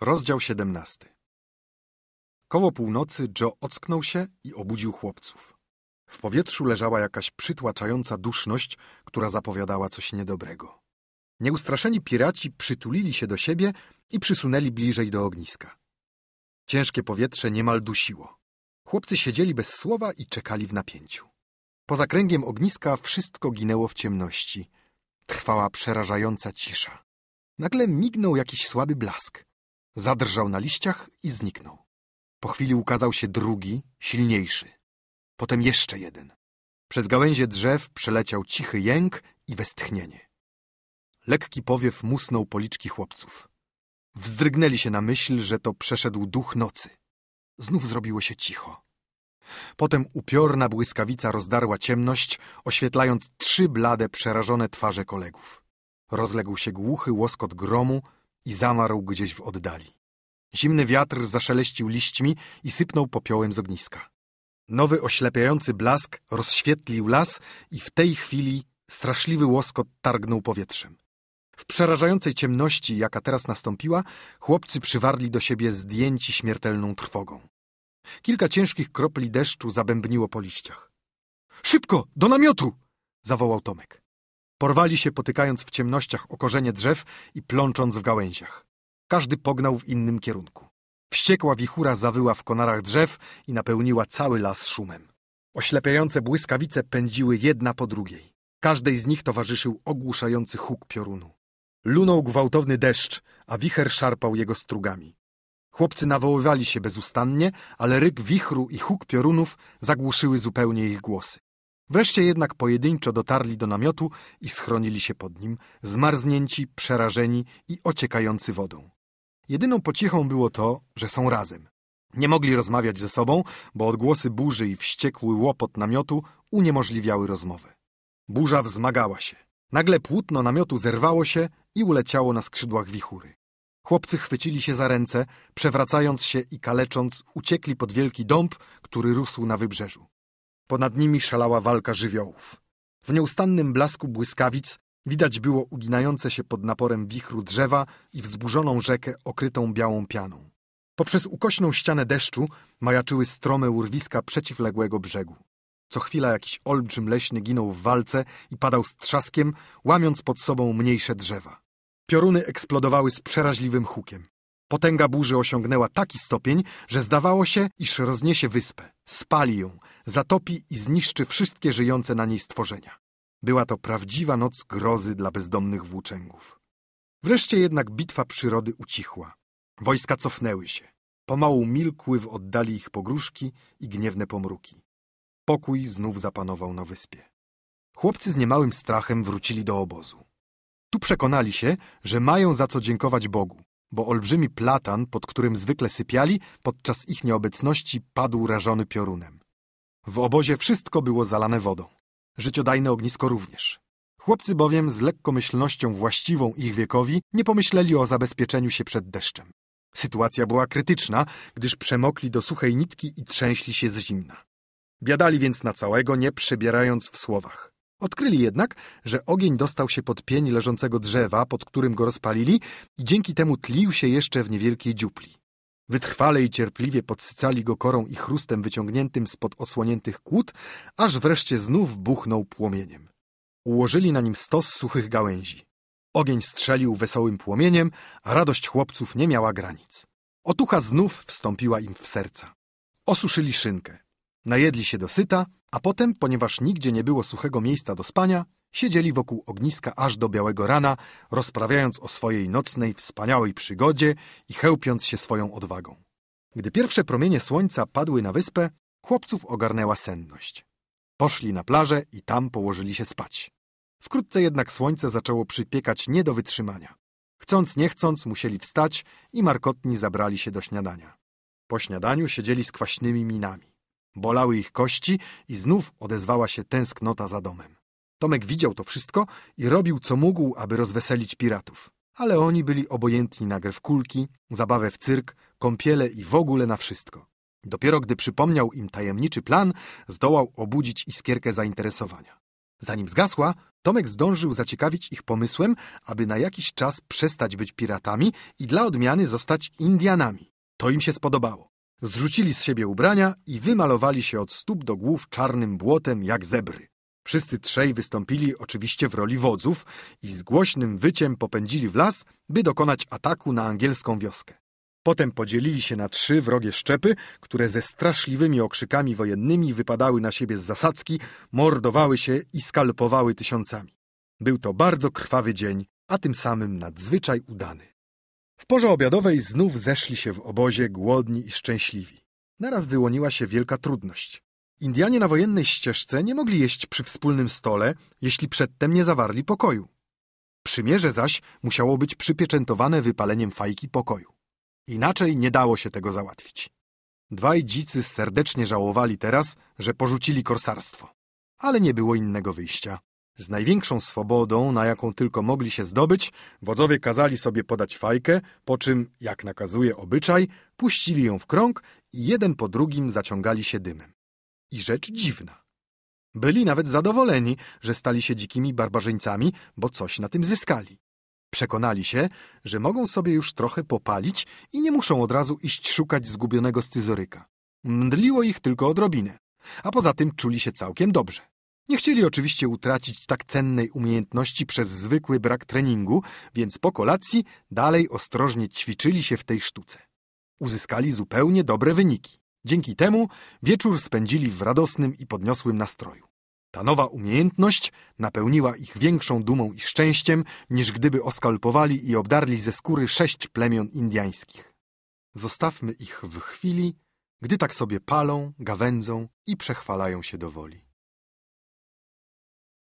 Rozdział 17. Koło północy Joe ocknął się i obudził chłopców. W powietrzu leżała jakaś przytłaczająca duszność, która zapowiadała coś niedobrego. Nieustraszeni piraci przytulili się do siebie i przysunęli bliżej do ogniska. Ciężkie powietrze niemal dusiło. Chłopcy siedzieli bez słowa i czekali w napięciu. Poza kręgiem ogniska wszystko ginęło w ciemności. Trwała przerażająca cisza. Nagle mignął jakiś słaby blask. Zadrżał na liściach i zniknął. Po chwili ukazał się drugi, silniejszy. Potem jeszcze jeden. Przez gałęzie drzew przeleciał cichy jęk i westchnienie. Lekki powiew musnął policzki chłopców. Wzdrygnęli się na myśl, że to przeszedł duch nocy. Znów zrobiło się cicho. Potem upiorna błyskawica rozdarła ciemność, oświetlając trzy blade, przerażone twarze kolegów. Rozległ się głuchy łoskot gromu, i zamarł gdzieś w oddali. Zimny wiatr zaszeleścił liśćmi i sypnął popiołem z ogniska. Nowy oślepiający blask rozświetlił las i w tej chwili straszliwy łoskot targnął powietrzem. W przerażającej ciemności, jaka teraz nastąpiła, chłopcy przywarli do siebie zdjęci śmiertelną trwogą. Kilka ciężkich kropli deszczu zabębniło po liściach. Szybko, do namiotu! zawołał Tomek. Porwali się, potykając w ciemnościach o korzenie drzew i plącząc w gałęziach. Każdy pognał w innym kierunku. Wściekła wichura zawyła w konarach drzew i napełniła cały las szumem. Oślepiające błyskawice pędziły jedna po drugiej. Każdej z nich towarzyszył ogłuszający huk piorunu. Lunął gwałtowny deszcz, a wicher szarpał jego strugami. Chłopcy nawoływali się bezustannie, ale ryk wichru i huk piorunów zagłuszyły zupełnie ich głosy. Wreszcie jednak pojedynczo dotarli do namiotu i schronili się pod nim, zmarznięci, przerażeni i ociekający wodą. Jedyną pociechą było to, że są razem. Nie mogli rozmawiać ze sobą, bo odgłosy burzy i wściekły łopot namiotu uniemożliwiały rozmowę. Burza wzmagała się. Nagle płótno namiotu zerwało się i uleciało na skrzydłach wichury. Chłopcy chwycili się za ręce, przewracając się i kalecząc, uciekli pod wielki dąb, który rósł na wybrzeżu. Ponad nimi szalała walka żywiołów. W nieustannym blasku błyskawic widać było uginające się pod naporem wichru drzewa i wzburzoną rzekę okrytą białą pianą. Poprzez ukośną ścianę deszczu majaczyły strome urwiska przeciwległego brzegu. Co chwila jakiś olbrzym leśny ginął w walce i padał z trzaskiem, łamiąc pod sobą mniejsze drzewa. Pioruny eksplodowały z przeraźliwym hukiem. Potęga burzy osiągnęła taki stopień, że zdawało się, iż rozniesie wyspę, spali ją, zatopi i zniszczy wszystkie żyjące na niej stworzenia. Była to prawdziwa noc grozy dla bezdomnych włóczęgów. Wreszcie jednak bitwa przyrody ucichła. Wojska cofnęły się. Pomału milkły w oddali ich pogróżki i gniewne pomruki. Pokój znów zapanował na wyspie. Chłopcy z niemałym strachem wrócili do obozu. Tu przekonali się, że mają za co dziękować Bogu, bo olbrzymi platan, pod którym zwykle sypiali, podczas ich nieobecności padł rażony piorunem. W obozie wszystko było zalane wodą. Życiodajne ognisko również. Chłopcy bowiem z lekkomyślnością właściwą ich wiekowi nie pomyśleli o zabezpieczeniu się przed deszczem. Sytuacja była krytyczna, gdyż przemokli do suchej nitki i trzęśli się z zimna. Biadali więc na całego, nie przebierając w słowach. Odkryli jednak, że ogień dostał się pod pień leżącego drzewa, pod którym go rozpalili i dzięki temu tlił się jeszcze w niewielkiej dziupli. Wytrwale i cierpliwie podsycali go korą i chrustem wyciągniętym spod osłoniętych kłód, aż wreszcie znów buchnął płomieniem. Ułożyli na nim stos suchych gałęzi. Ogień strzelił wesołym płomieniem, a radość chłopców nie miała granic. Otucha znów wstąpiła im w serca. Osuszyli szynkę. Najedli się dosyta, a potem, ponieważ nigdzie nie było suchego miejsca do spania, Siedzieli wokół ogniska aż do białego rana, rozprawiając o swojej nocnej, wspaniałej przygodzie i chełpiąc się swoją odwagą. Gdy pierwsze promienie słońca padły na wyspę, chłopców ogarnęła senność. Poszli na plażę i tam położyli się spać. Wkrótce jednak słońce zaczęło przypiekać nie do wytrzymania. Chcąc nie chcąc musieli wstać i markotni zabrali się do śniadania. Po śniadaniu siedzieli z kwaśnymi minami. Bolały ich kości i znów odezwała się tęsknota za domem. Tomek widział to wszystko i robił co mógł, aby rozweselić piratów. Ale oni byli obojętni na grę w kulki, zabawę w cyrk, kąpiele i w ogóle na wszystko. Dopiero gdy przypomniał im tajemniczy plan, zdołał obudzić iskierkę zainteresowania. Zanim zgasła, Tomek zdążył zaciekawić ich pomysłem, aby na jakiś czas przestać być piratami i dla odmiany zostać Indianami. To im się spodobało. Zrzucili z siebie ubrania i wymalowali się od stóp do głów czarnym błotem jak zebry. Wszyscy trzej wystąpili oczywiście w roli wodzów i z głośnym wyciem popędzili w las, by dokonać ataku na angielską wioskę. Potem podzielili się na trzy wrogie szczepy, które ze straszliwymi okrzykami wojennymi wypadały na siebie z zasadzki, mordowały się i skalpowały tysiącami. Był to bardzo krwawy dzień, a tym samym nadzwyczaj udany. W porze obiadowej znów zeszli się w obozie głodni i szczęśliwi. Naraz wyłoniła się wielka trudność. Indianie na wojennej ścieżce nie mogli jeść przy wspólnym stole, jeśli przedtem nie zawarli pokoju. Przymierze zaś musiało być przypieczętowane wypaleniem fajki pokoju. Inaczej nie dało się tego załatwić. Dwaj dzicy serdecznie żałowali teraz, że porzucili korsarstwo. Ale nie było innego wyjścia. Z największą swobodą, na jaką tylko mogli się zdobyć, wodzowie kazali sobie podać fajkę, po czym, jak nakazuje obyczaj, puścili ją w krąg i jeden po drugim zaciągali się dymem. I rzecz dziwna. Byli nawet zadowoleni, że stali się dzikimi barbarzyńcami, bo coś na tym zyskali. Przekonali się, że mogą sobie już trochę popalić i nie muszą od razu iść szukać zgubionego scyzoryka. Mdliło ich tylko odrobinę, a poza tym czuli się całkiem dobrze. Nie chcieli oczywiście utracić tak cennej umiejętności przez zwykły brak treningu, więc po kolacji dalej ostrożnie ćwiczyli się w tej sztuce. Uzyskali zupełnie dobre wyniki. Dzięki temu wieczór spędzili w radosnym i podniosłym nastroju. Ta nowa umiejętność napełniła ich większą dumą i szczęściem, niż gdyby oskalpowali i obdarli ze skóry sześć plemion indiańskich. Zostawmy ich w chwili, gdy tak sobie palą, gawędzą i przechwalają się do woli.